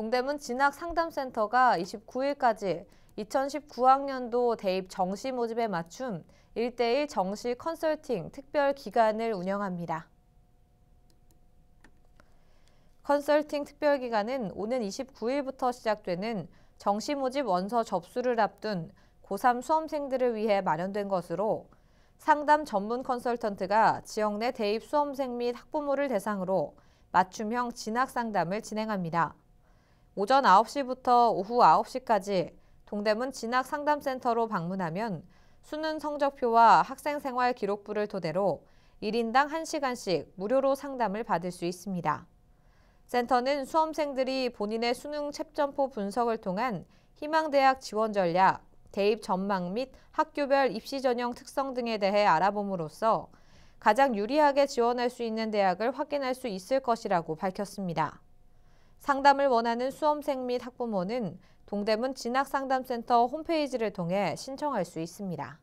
동대문 진학상담센터가 29일까지 2019학년도 대입 정시 모집에 맞춤 1대1 정시 컨설팅 특별 기간을 운영합니다. 컨설팅 특별 기간은 오는 29일부터 시작되는 정시 모집 원서 접수를 앞둔 고3 수험생들을 위해 마련된 것으로 상담 전문 컨설턴트가 지역 내 대입 수험생 및 학부모를 대상으로 맞춤형 진학 상담을 진행합니다. 오전 9시부터 오후 9시까지 동대문 진학상담센터로 방문하면 수능 성적표와 학생생활 기록부를 토대로 1인당 1시간씩 무료로 상담을 받을 수 있습니다. 센터는 수험생들이 본인의 수능 챕점포 분석을 통한 희망대학 지원 전략, 대입 전망 및 학교별 입시 전형 특성 등에 대해 알아봄으로써 가장 유리하게 지원할 수 있는 대학을 확인할 수 있을 것이라고 밝혔습니다. 상담을 원하는 수험생 및 학부모는 동대문 진학상담센터 홈페이지를 통해 신청할 수 있습니다.